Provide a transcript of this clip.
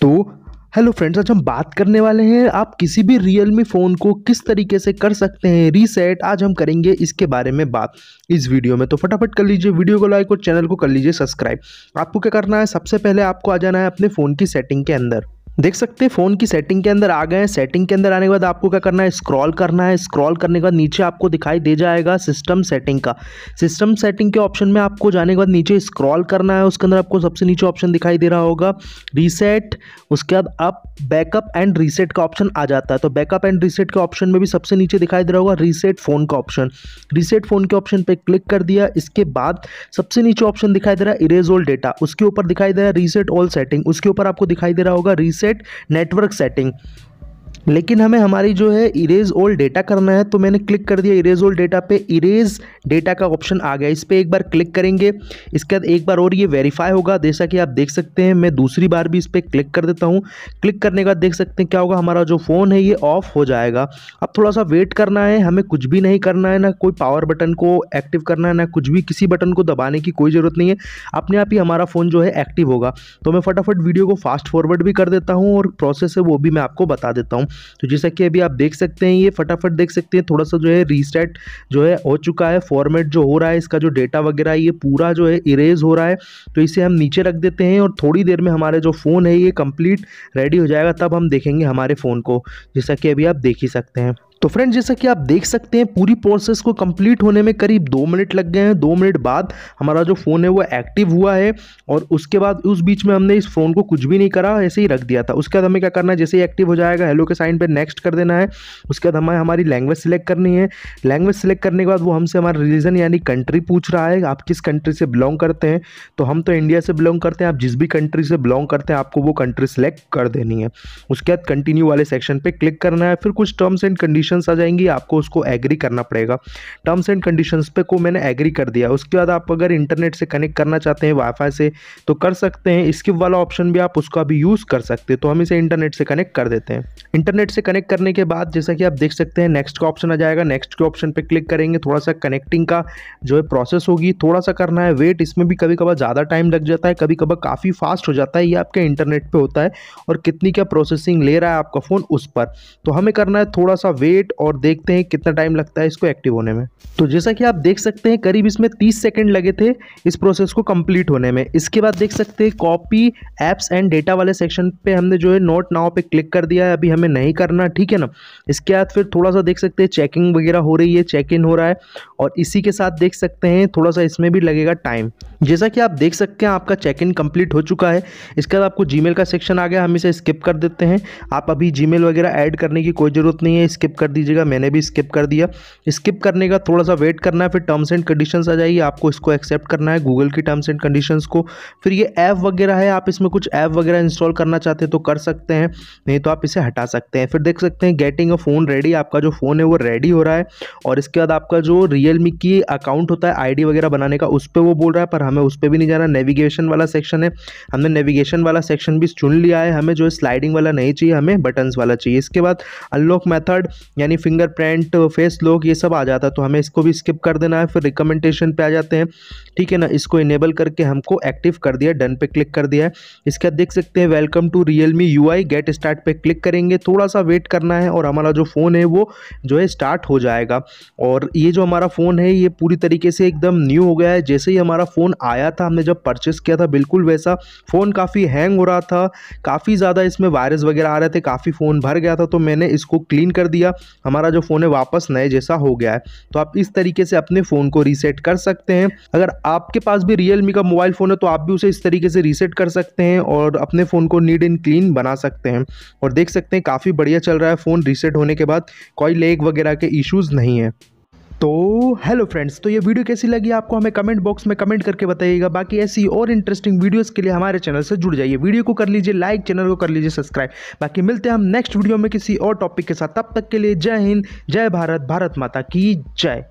तो hello friends आज हम बात करने वाले हैं आप किसी भी रियलमी फ़ोन को किस तरीके से कर सकते हैं रीसेट आज हम करेंगे इसके बारे में बात इस वीडियो में तो फटाफट कर लीजिए वीडियो को लाइक और चैनल को कर लीजिए सब्सक्राइब आपको क्या करना है सबसे पहले आपको आ जाना है अपने फ़ोन की सेटिंग के अंदर देख सकते हैं फ़ोन की सेटिंग के अंदर आ गए हैं सेटिंग के अंदर आने के बाद आपको क्या करना है स्क्रॉल करना है स्क्रॉल करने के बाद नीचे आपको दिखाई दे जाएगा सिस्टम सेटिंग का सिस्टम सेटिंग के ऑप्शन में आपको जाने के बाद नीचे स्क्रॉल करना है उसके अंदर आपको सबसे नीचे ऑप्शन दिखाई दे रहा होगा रीसेट उसके बाद आप बैकअप एंड रीसेट का ऑप्शन आ जाता है तो बैकअप एंड रीसेट के ऑप्शन में भी सबसे नीचे दिखाई दे रहा होगा रीसेट फ़ोन का ऑप्शन रीसेट फ़ोन के ऑप्शन पर क्लिक कर दिया इसके बाद सबसे नीचे ऑप्शन दिखाई दे रहा है इरेज ऑल डेटा उसके ऊपर दिखाई दे रहा है रीसेट ऑल सेटिंग उसके ऊपर आपको दिखाई दे रहा होगा रीसेट network setting लेकिन हमें हमारी जो है इरेज ओल्ड डेटा करना है तो मैंने क्लिक कर दिया इरेज ओल्ड डेटा पे इरेज डेटा का ऑप्शन आ गया इस पर एक बार क्लिक करेंगे इसके बाद एक बार और ये वेरीफाई होगा जैसा कि आप देख सकते हैं मैं दूसरी बार भी इस पर क्लिक कर देता हूँ क्लिक करने के बाद देख सकते हैं क्या होगा हमारा जो फ़ोन है ये ऑफ हो जाएगा अब थोड़ा सा वेट करना है हमें कुछ भी नहीं करना है ना कोई पावर बटन को एक्टिव करना है ना कुछ भी किसी बटन को दबाने की कोई ज़रूरत नहीं है अपने आप ही हमारा फ़ोन जो है एक्टिव होगा तो मैं फटाफट वीडियो को फास्ट फॉरवर्ड भी कर देता हूँ और प्रोसेस है वो भी मैं आपको बता देता हूँ हूँ तो जैसा कि अभी आप देख सकते हैं ये फटाफट देख सकते हैं थोड़ा सा जो है रीसेट जो है हो चुका है फॉर्मेट जो हो रहा है इसका जो डेटा वगैरह ये पूरा जो है इरेज हो रहा है तो इसे हम नीचे रख देते हैं और थोड़ी देर में हमारे जो फ़ोन है ये कंप्लीट रेडी हो जाएगा तब हम देखेंगे हमारे फ़ोन को जैसा कि अभी आप देख ही सकते हैं तो फ्रेंड जैसा कि आप देख सकते हैं पूरी प्रोसेस को कंप्लीट होने में करीब दो मिनट लग गए हैं दो मिनट बाद हमारा जो फ़ोन है वो एक्टिव हुआ है और उसके बाद उस बीच में हमने इस फ़ोन को कुछ भी नहीं करा ऐसे ही रख दिया था उसके बाद हमें क्या करना है जैसे ही एक्टिव हो जाएगा हेलो के साइन पर नेक्स्ट कर देना है उसके बाद हमें हमारी लैंग्वेज सिलेक्ट करनी है लैंग्वेज सिलेक्ट करने के बाद वो हमसे हमारा रिलीजन यानी कंट्री पूछ रहा है आप किस कंट्री से बिलोंग करते हैं तो हम तो इंडिया से बिलोंग करते हैं आप जिस भी कंट्री से बिलोंग करते हैं आपको वो कंट्री सेलेक्ट कर देनी है उसके बाद कंटिन्यू वाले सेक्शन पर क्लिक करना है फिर कुछ टर्म्स एंड कंडीशन कंडीशंस आ जाएंगी आपको उसको एग्री करना पड़ेगा टर्म्स एंड कंडीशंस पे को मैंने एग्री कर दिया उसके बाद आप अगर इंटरनेट से कनेक्ट करना चाहते हैं वाईफाई से तो कर सकते हैं स्किप वाला ऑप्शन भी आप उसका भी यूज़ कर सकते हैं तो हम इसे इंटरनेट से कनेक्ट कर देते हैं इंटरनेट से कनेक्ट करने के बाद जैसा कि आप देख सकते हैं नेक्स्ट का ऑप्शन आ जाएगा नेक्स्ट के ऑप्शन पर क्लिक करेंगे थोड़ा सा कनेक्टिंग का जो है प्रोसेस होगी थोड़ा सा करना है वेट इसमें भी कभी कभार ज़्यादा टाइम लग जाता है कभी कभार काफ़ी फास्ट हो जाता है ये आपके इंटरनेट पर होता है और कितनी क्या प्रोसेसिंग ले रहा है आपका फ़ोन उस पर तो हमें करना है थोड़ा सा वेट वेट और देखते हैं कितना टाइम लगता है इसको एक्टिव होने में तो जैसा कि आप देख सकते हैं करीब इसमें 30 सेकंड लगे थे इस प्रोसेस को कंप्लीट होने में इसके बाद देख सकते हैं कॉपी एप्स एंड डेटा वाले सेक्शन पे हमने जो है नोट नाव पे क्लिक कर दिया है अभी हमें नहीं करना ठीक है ना इसके बाद फिर थोड़ा सा देख सकते हैं चेकिंग वगैरह हो रही है चेक इन हो रहा है और इसी के साथ देख सकते हैं थोड़ा सा इसमें भी लगेगा टाइम जैसा कि आप देख सकते हैं आपका चेक इन कम्प्लीट हो चुका है इसके बाद आपको जी का सेक्शन आ गया हम इसे स्किप कर देते हैं आप अभी जी वगैरह ऐड करने की कोई ज़रूरत नहीं है स्किप कर कर दीजिएगा मैंने भी स्किप कर दिया स्किप करने का थोड़ा सा वेट करना है फिर टर्म्स एंड कंडीशंस आ जाएगी आपको इसको एक्सेप्ट करना है गूगल की टर्म्स एंड कंडीशंस को फिर ये ऐप वगैरह है आप इसमें कुछ ऐप वगैरह इंस्टॉल करना चाहते हैं तो कर सकते हैं नहीं तो आप इसे हटा सकते हैं फिर देख सकते हैं गेटिंग अ फ़ोन रेडी आपका जो फ़ोन है वो रेडी हो रहा है और इसके बाद आपका जो रियल की अकाउंट होता है आई वगैरह बनाने का उस पर वो बोल रहा है पर हमें उस पर भी नहीं जाना नेविगेशन वाला सेक्शन है हमने नेविगेशन वाला सेक्शन भी चुन लिया है हमें जो स्लाइडिंग वाला नहीं चाहिए हमें बटन्स वाला चाहिए इसके बाद अनलॉक मेथड यानी फिंगरप्रिंट फेस लॉक ये सब आ जाता है तो हमें इसको भी स्किप कर देना है फिर रिकमेंडेशन पे आ जाते हैं ठीक है ना इसको इनेबल करके हमको एक्टिव कर दिया डन पे क्लिक कर दिया है इसके बाद देख सकते हैं welcome to Realme you get start पे क्लिक करेंगे थोड़ा सा वेट करना है और हमारा जो फ़ोन है वो जो है स्टार्ट हो जाएगा और ये जो हमारा फ़ोन है ये पूरी तरीके से एकदम न्यू हो गया है जैसे ही हमारा फ़ोन आया था हमने जब परचेस किया था बिल्कुल वैसा फ़ोन काफ़ी हैंग हो रहा था काफ़ी ज़्यादा इसमें वायरस वगैरह आ रहे थे काफ़ी फ़ोन भर गया था तो मैंने इसको क्लीन कर दिया हमारा जो फ़ोन है वापस नए जैसा हो गया है तो आप इस तरीके से अपने फ़ोन को रीसेट कर सकते हैं अगर आपके पास भी रियल का मोबाइल फ़ोन है तो आप भी उसे इस तरीके से रीसेट कर सकते हैं और अपने फ़ोन को नीड एंड क्लीन बना सकते हैं और देख सकते हैं काफ़ी बढ़िया चल रहा है फ़ोन रीसेट होने के बाद कोई लेग वगैरह के इशूज़ नहीं है तो हेलो फ्रेंड्स तो ये वीडियो कैसी लगी आपको हमें कमेंट बॉक्स में कमेंट करके बताइएगा बाकी ऐसी और इंटरेस्टिंग वीडियोस के लिए हमारे चैनल से जुड़ जाइए वीडियो को कर लीजिए लाइक चैनल को कर लीजिए सब्सक्राइब बाकी मिलते हैं हम नेक्स्ट वीडियो में किसी और टॉपिक के साथ तब तक के लिए जय हिंद जय भारत भारत माता की जय